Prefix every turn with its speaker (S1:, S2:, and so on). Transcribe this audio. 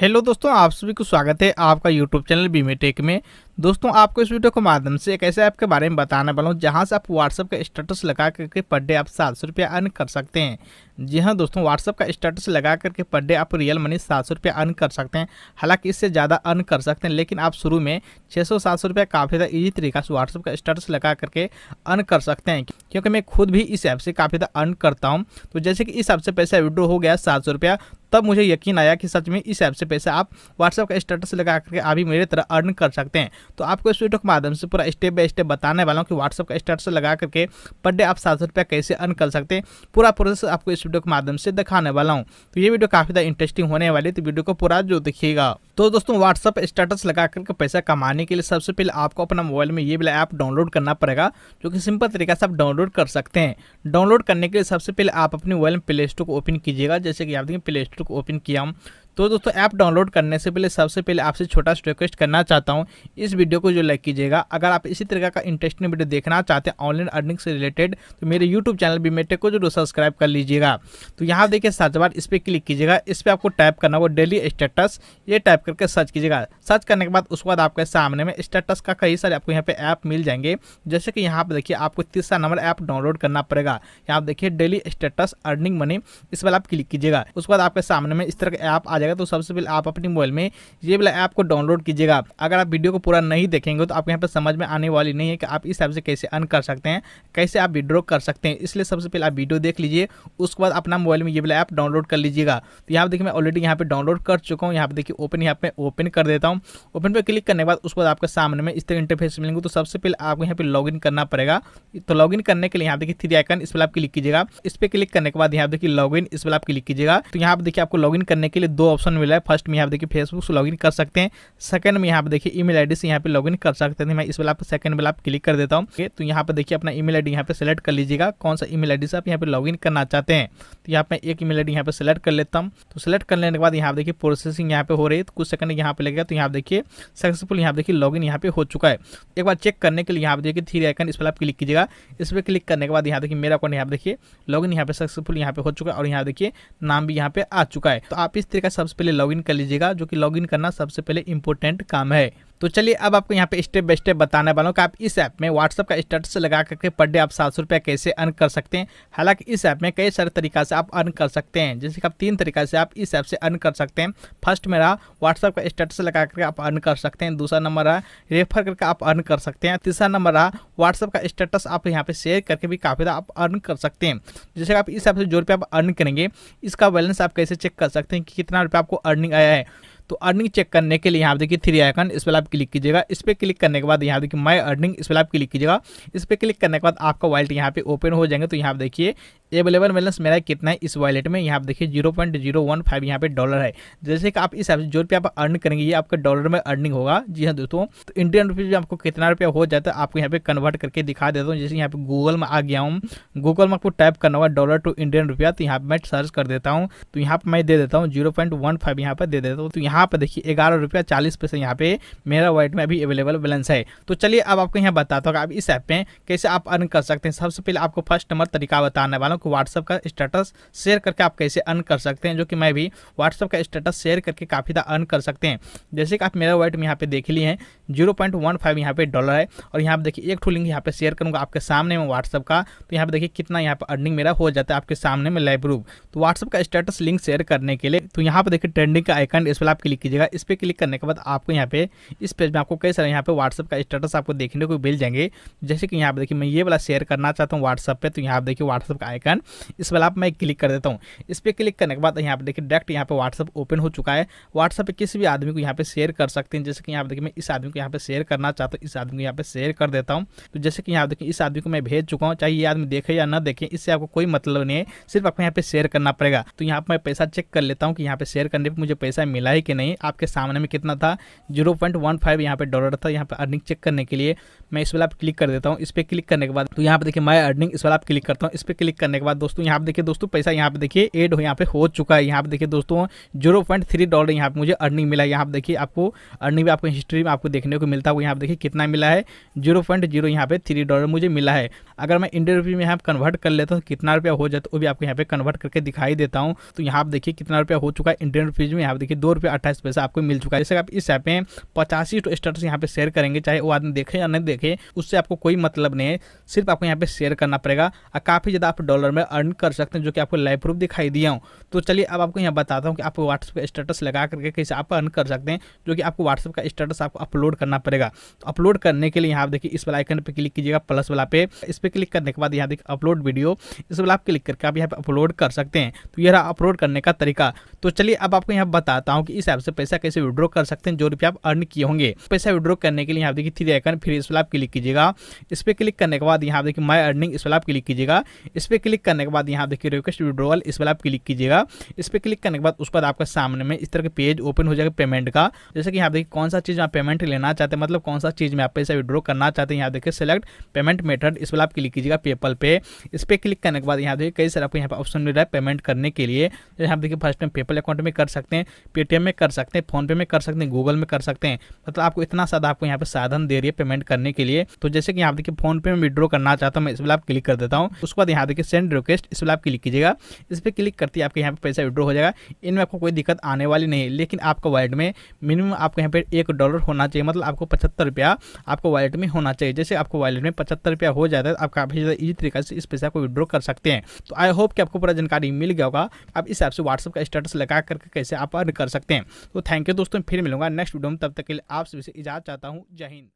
S1: hello दोस्तों आप सभी को स्वागत है आपका यूट्यूब चैनल बीमे टेक में दोस्तों आपको इस वीडियो के माध्यम से एक ऐसे ऐप के बारे में बताने वाला हूँ जहाँ से आप व्हाट्सअप का स्टेटस लगा करके पर डे आप सात सौ रुपया अर्न कर सकते हैं जी हाँ दोस्तों व्हाट्सअप का स्टेटस लगा करके पर डे आप रियल मनी सात सौ रुपया अर्न कर सकते हैं हालांकि इससे ज़्यादा अर्न कर सकते हैं लेकिन आप शुरू में छः सौ सात सौ रुपया काफ़ी ज़्यादा ईजी तरीका से व्हाट्सअप का स्टेटस लगा करके अर्न कर सकते हैं क्योंकि मैं खुद भी इस ऐप से काफ़ी ज़्यादा अर्न करता हूँ तो जैसे कि इस ऐप से पैसा विड्रो हो गया सात सौ रुपया तब मुझे यकीन आया कि सच में इस ऐप से पैसा आप व्हाट्सअप का स्टेटस लगा करके अभी मेरे तरह अर्न कर सकते हैं तो आपको इस वीडियो के माध्यम से पूरा स्टेप बाय स्टेप बताने वाला हूँ कि व्हाट्सअप का स्टेटस लगा करके पर डे आप सात सौ कैसे अर्न कर सकते हैं पूरा प्रोसेस आपको इस वीडियो के माध्यम से दिखाने वाला हूँ तो ये वीडियो काफ़ी ज़्यादा इंटरेस्टिंग होने वाली तो वीडियो को पूरा जो दिखेगा तो दोस्तों व्हाट्सअप स्टेटस लगा करके पैसा कमाने के लिए सबसे पहले आपको अपना मोबाइल में ये वाला ऐप डाउनलोड करना पड़ेगा जो कि सिंपल तरीके से आप डाउनलोड कर सकते हैं डाउनलोड करने के लिए सबसे पहले आप अपने मोबाइल में प्ले स्टोर को ओपन कीजिएगा जैसे कि आप देखिए प्ले स्टोर को ओपन किया हम तो दोस्तों ऐप डाउनलोड करने से पहले सबसे पहले आपसे छोटा सा रिक्वेस्ट करना चाहता हूँ इस वीडियो को जो लाइक कीजिएगा अगर आप इसी तरह का इंटरेस्टिंग वीडियो देखना चाहते हैं ऑनलाइन अर्निंग से रिलेटेड तो मेरे यूट्यूब चैनल मेटे को जरूर सब्सक्राइब कर लीजिएगा तो यहाँ देखिए सर्च बार इस पर क्लिक कीजिएगा इस पर आपको टाइप करना होगा डेली स्टेटस ये टाइप करके सर्च कीजिएगा सर्च करने के बाद उसके बाद आपके सामने में स्टेटस का कई सारे आपको यहाँ पे ऐप मिल जाएंगे जैसे कि यहाँ पर देखिए आपको तीसरा नंबर ऐप डाउनलोड करना पड़ेगा यहाँ देखिए डेली स्टेटस अर्निंग मनी इस पर आप क्लिक कीजिएगा उसके बाद आपके सामने में इस तरह का ऐप आ जाए जाएगा तो सबसे पहले आप अपने मोबाइल में ये वाला ऐप को डाउनलोड कीजिएगा अगर आप वीडियो को पूरा नहीं देखेंगे तो आपको यहाँ पर समझ में आने वाली नहीं है कि आप इस ऐप से कैसे अर्न कर सकते हैं कैसे आप विड्रॉ कर सकते हैं इसलिए सबसे पहले आप वीडियो देख लीजिए उसके बाद अपना मोबाइल में ये वाला ऐप डाउनलोड कर लीजिएगा तो यहाँ पर देखिए मैं ऑलरेडी यहाँ पर डाउनलोड कर चुका हूँ यहाँ पर देखिए ओपन यहाँ पर ओपन कर देता हूँ ओपन पर क्लिक करने के बाद उसके बाद आपके सामने में इस तरह इंटरफेस मिलेंगे तो सबसे पहले आपको यहाँ पर लॉग करना पड़ेगा तो लॉग करने के लिए यहाँ देखिए थ्री आइकन इस पर आप क्लिक कीजिएगा इस पर क्लिक करने के बाद यहाँ देखिए लॉगिन इस पर आप क्लिक कीजिएगा तो यहाँ पर देखिए आपको लॉग करने के लिए दो ऑप्शन मिला है फर्स्ट में यहाँ पर देखिए फेसबुक से लॉगिन कर सकते हैं सेकंड में यहाँ पर देखिए ईमेल आईडी से यहाँ पे लॉगिन कर सकते हैं मैं इस वाला आप सेकंड वाला आप क्लिक कर देता हूँ तो यहाँ पर देखिए अपना ईमेल आईडी यहाँ पे सेलेक्ट कर लीजिएगा कौन सा ईमेल आईडी से आप यहाँ पे लॉगिन करना चाहते हैं तो यहाँ पे एक ईमेल आईडी यहाँ पे सेलेक्ट कर लेता हूँ तो सेलेक्ट कर लेने के बाद यहाँ पर देखिए प्रोसेसिंग यहाँ पे हो रही है तो कुछ सेकंड यहाँ पे लगेगा तो यहाँ देखिए सक्सेसफुल यहाँ पे देखिए लॉगिन यहाँ पे हो चुका है एक बार चेक करने के लिए यहाँ पर देखिए थ्री आइकन इस पर आप क्लिक कीजिएगा इस पर क्लिक करने के बाद यहाँ देखिए मेरा अकाउंट यहाँ पे देखिए लॉगिन यहाँ पे सक्सेसफुल यहाँ पे हो चुका है और यहाँ देखिए नाम भी यहाँ पे आ चुका है तो आप इस तरीके से सबसे पहले लॉगिन कर लीजिएगा जो कि लॉगिन करना सबसे पहले इंपॉर्टेंट काम है तो चलिए अब आपको यहाँ पे स्टेप बाय स्टेप बताने वाला हूँ कि आप इस ऐप में व्हाट्सअप का स्टेटस लगा करके पर डे आप सात सौ रुपया कैसे अर्न कर सकते हैं हालांकि इस ऐप में कई सारे तरीका से आप अर्न कर सकते हैं जैसे कि आप तीन तरीका से आप इस ऐप से अर्न कर सकते हैं फर्स्ट में रहा व्हाट्सअप का स्टेटस लगा करके आप अर्न कर सकते हैं दूसरा नंबर रहा रेफर करके आप अर्न कर सकते हैं तीसरा नंबर रहा व्हाट्सअप का स्टेटस आप यहाँ पर शेयर करके भी काफ़ी आप अर्न कर सकते हैं जैसे आप इस ऐप से जो रुपये आप अर्न करेंगे इसका बैलेंस आप कैसे चेक कर सकते हैं कि कितना रुपया आपको अर्निंग आया है तो अर्निंग चेक करने के लिए यहाँ देखिए थ्री आइकन इस पर आप क्लिक कीजिएगा इस पर क्लिक करने के बाद यहाँ देखिए माई अर्निंग इस पर आप क्लिक कीजिएगा इस पर क्लिक करने के बाद आपका वॉलेट यहाँ पे ओपन हो जाएंगे तो यहाँ पर देखिए अवेलेबल बैलेंस मेरा कितना है इस वॉलेट में यहाँ पर देखिए zero point zero one five यहाँ पे डॉलर है जैसे कि आप इस हिसाब से जो रुपया आप अर्न करेंगे ये आपका डॉलर में अर्निंग होगा जी हाँ दोस्तों तो इंडियन रुपीज़ आपको कितना रुपया हो जाता है आपको यहाँ पे कन्वर्ट करके दिखा देता हूँ जैसे यहाँ पे गूगल में आ गया हूँ गूगल में आपको टाइप करना होगा डॉलर टू इंडियन रुपया तो यहाँ पर मैं सर्च कर देता हूँ तो यहाँ पर मैं दे देता हूँ जीरो पॉइंट वन फाइव यहाँ पर दे देता हूँ तो यहाँ यहाँ पर देखिए ग्यारह रुपया चालीस पैसे यहाँ पे मेरा वॉलेट में अभी अवेलेबल बैलेंस है तो चलिए अब आपको यहाँ बताता हूँ आप इस ऐप में कैसे आप अर्न कर सकते हैं सबसे पहले आपको फर्स्ट नंबर तरीका बताने वाला हूँ कि व्हाट्सअप का स्टेटस शेयर करके आप कैसे अर्न कर सकते हैं जो कि मैं भी व्हाट्सअप का स्टेटस शेयर करके काफ़ी ज़्यादा अर्न कर सकते हैं जैसे कि आप मेरा वॉलेट में यहाँ पे देख लिए हैं जीरो पॉइंट वन फाइव यहाँ पर डॉलर है और यहाँ पर देखिए एक टू लिंक यहाँ पे शेयर करूँगा आपके सामने में व्हाट्सअप का तो यहाँ पर देखिए कितना यहाँ पर अर्निंग मेरा हो जाता है आपके सामने में लाइव रूप तो व्हाट्सअप का स्टेटस लिंक शेयर करने के लिए तो यहाँ पर देखिए ट्रेंडिंग का आइकन इस पर आप क्लिक कीजिएगा इस पर क्लिक करने के बाद आपको यहाँ पे इस पेज में आपको कई सारे यहाँ पे व्हाट्सअप का स्टेटस आपको देखने को मिल जाएंगे जैसे कि यहाँ पे देखिए मैं ये वाला शेयर करना चाहता हूँ व्हाट्सअप पे तो यहाँ पे देखिए व्हाट्सअप का आइकन इस वाला आप मैं क्लिक कर देता हूँ इस पर क्लिक करने के बाद यहाँ पे देखिए डायरेक्ट यहाँ पे व्हाट्सअप ओपन हो चुका है व्हाट्सअप पर किसी भी आदमी को यहाँ पे शेयर कर सकते हैं जैसे कि यहाँ पे देखिए मैं इस आदमी को यहाँ पे शेयर करना चाहता हूँ इस आदमी को यहाँ पे शेयर कर देता हूँ तो जैसे कि यहाँ देखिए इस आदमी को मैं भेज चुका हूँ चाहे ये आदमी देखे या ना देखे इससे आपको कोई मतलब नहीं है सिर्फ आपको यहाँ पे शेयर करना पड़ेगा तो यहाँ पर मैं पैसा चेक कर लेता हूँ कि यहाँ पे शेयर करने पर मुझे पैसा मिला है कि नहीं आपके सामने में कितना था जीरो पॉइंट वन फाइव यहाँ पर डॉलर था यहाँ पर अर्निंग चेक करने के लिए मैं इस वाला आप क्लिक कर देता हूँ इस पर क्लिक करने के बाद तो यहाँ पर देखिए माई अर्निंग इस वाला आप क्लिक करता हूँ इस पर क्लिक करने के बाद दोस्तों यहाँ पर देखिए दोस्तों पैसा यहाँ पर देखिए एड हो यहाँ पर हो चुका है यहाँ पर देखिए दोस्तों जीरो पॉइंट थ्री डॉलर यहाँ पर मुझे अर्निंग मिला यहाँ पर देखिए आपको अर्निंग भी आपको हिस्ट्री में आपको देखने को मिलता है वो यहाँ पर देखिए कितना मिला है जीरो पॉइंट जीरो यहाँ पे थ्री डॉलर मुझे मिला है अगर मैं इंडियन रुपये में यहाँ कन्वर्ट कर लेता हूँ कितना रुपया हो जाता है वो भी आपको यहाँ पे कन्वर्ट करके दिखाई देता हूँ तो यहाँ पर देखिए कितना रुपया हो चुका है इंडियन रुपीज़ में यहाँ पर देखिए दो रुपया अट्ठाईस पैसा आपको मिल चुका है जैसे आप इस ऐप में पचासी तो स्टेटस यहाँ पे शेयर करेंगे चाहे वो आदमी देखे या नहीं देखे उससे आपको कोई मतलब नहीं है सिर्फ आपको यहाँ पे शेयर करना पड़ेगा और काफ़ी ज़्यादा आप डॉलर में अर्न कर सकते हैं जो कि आपको लाइव प्रूफ दिखाई दिया हूँ तो चलिए अब आपको यहाँ बताता हूँ कि आप व्हाट्सअप का स्टेटस लगा करके कैसे आप अर्न कर सकते हैं जो कि आपको व्हाट्सअप का स्टेटस आपको अपलोड करना पड़ेगा तो अपलोड करने के लिए यहाँ देखिए इस वाला आइकन पर क्लिक कीजिएगा प्लस वाला पे इस पर क्लिक करने के बाद यहाँ देखिए अपलोड वीडियो इस वाला आप क्लिक करके आप यहाँ पर अपलोड कर सकते हैं तो यह रहा अपलोड करने का तरीका तो चलिए अब आपको यहाँ बताता हूँ कि इस हिसाब से पैसा कैसे विड्रॉ कर सकते हैं जो रुपया आप अर्न किए होंगे पैसा विड्रॉ करने के लिए यहाँ देखिए थ्री आइकन फिर इस पर आप क्लिक कीजिएगा इस पर क्लिक करने के बाद यहाँ देखिए माई अर्निंग इस पर आप क्लिक कीजिएगा इस पर क्लिक करने के बाद यहाँ देखिए रिक्वेस्ट विड्रोवल इस पर आप क्लिक कीजिएगा इस पर क्लिक करने के बाद उस पर आपका सामने में इस तरह के पेज ओपन हो जाएगा पेमेंट का जैसे कि यहाँ देखिए कौन सा चीज़ आप पेमेंट लेना चाहते हैं मतलब कौन सा चीज़ में आप पैसा विड्रॉ करना चाहते हैं यहाँ देखिए सेलेक्ट पेमेंट मेथड इस पर आप क्लिक कीजिएगा पेपल पे इस पर क्लिक करने के बाद यहाँ देखिए कई सारे आपको यहाँ पर ऑप्शन मिल रहा है पेमेंट करने के लिए जैसे आप देखिए फर्स्ट टाइम पेपल अकाउंट में कर सकते हैं पेटीएम में कर सकते हैं फोनपे में कर सकते हैं गूगल में कर सकते हैं मतलब आपको इतना सादा आपको यहाँ पे साधन दे रही है पेमेंट करने के लिए तो जैसे कि यहाँ देखिए फोनपे में विड्रॉ करना चाहता हूँ मैं इस बार आप क्लिक कर देता हूँ उसके बाद यहाँ देखिए सेंड रिक्वेस्ट इस पर आप क्लिक कीजिएगा इस पर क्लिक करती है आपके यहाँ पर पैसा विड्रॉ हो जाएगा इनमें आपको कोई दिक्कत आने वाली नहीं है लेकिन आपका वॉलेट में मिनिमम आपको यहाँ पर एक डॉलर होना चाहिए मतलब आपको पचहत्तर रुपया आपको वॉलेट में होना चाहिए जैसे आपको वॉलेट में पचहत्तर रुपया हो जाता है आप काफ़ी ज़्यादा इजी तरीके से इस पैसा को विड्रॉ कर सकते हैं तो आई होप कि आपको पूरा जानकारी मिल गया होगा आप इस ऐप से व्हाट्सअप का स्टेटस लगा करके कैसे आप अर्न कर सकते हैं तो थैंक यू दोस्तों फिर मिलूंगा नेक्स्ट वीडियो में तब तक के लिए आप सभी से इजाज़त चाहता हूँ जय हिंद